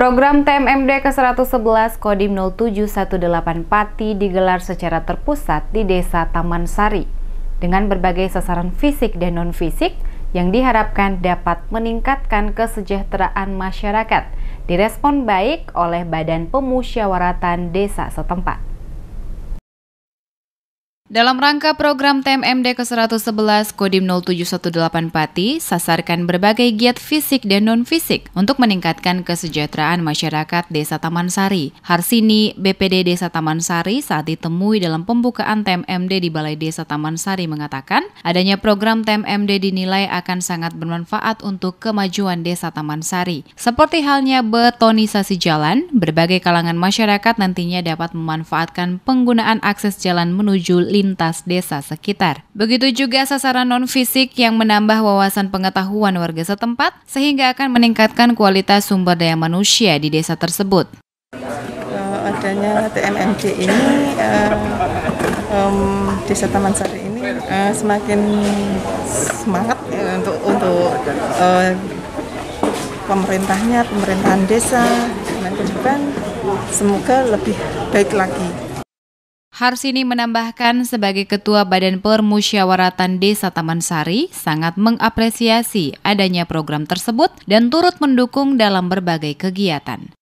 Program TMMD ke-111 Kodim 0718 Pati digelar secara terpusat di Desa Taman Sari dengan berbagai sasaran fisik dan non-fisik yang diharapkan dapat meningkatkan kesejahteraan masyarakat direspon baik oleh Badan Pemusyawaratan Desa setempat. Dalam rangka program TMMD ke-111 Kodim 0718 Pati, sasarkan berbagai giat fisik dan non-fisik untuk meningkatkan kesejahteraan masyarakat Desa Taman Sari. Harsini, BPD Desa Taman Sari saat ditemui dalam pembukaan TMMD di Balai Desa Taman Sari mengatakan, adanya program TMMD dinilai akan sangat bermanfaat untuk kemajuan Desa Taman Sari. Seperti halnya betonisasi jalan, berbagai kalangan masyarakat nantinya dapat memanfaatkan penggunaan akses jalan menuju lintas desa sekitar. Begitu juga sasaran non-fisik yang menambah wawasan pengetahuan warga setempat sehingga akan meningkatkan kualitas sumber daya manusia di desa tersebut. Uh, adanya TMMD ini uh, um, desa Taman Sari ini uh, semakin semangat uh, untuk untuk uh, pemerintahnya, pemerintahan desa, dan Kementerian semoga lebih baik lagi. Harsini menambahkan sebagai Ketua Badan Permusyawaratan Desa Taman Sari sangat mengapresiasi adanya program tersebut dan turut mendukung dalam berbagai kegiatan.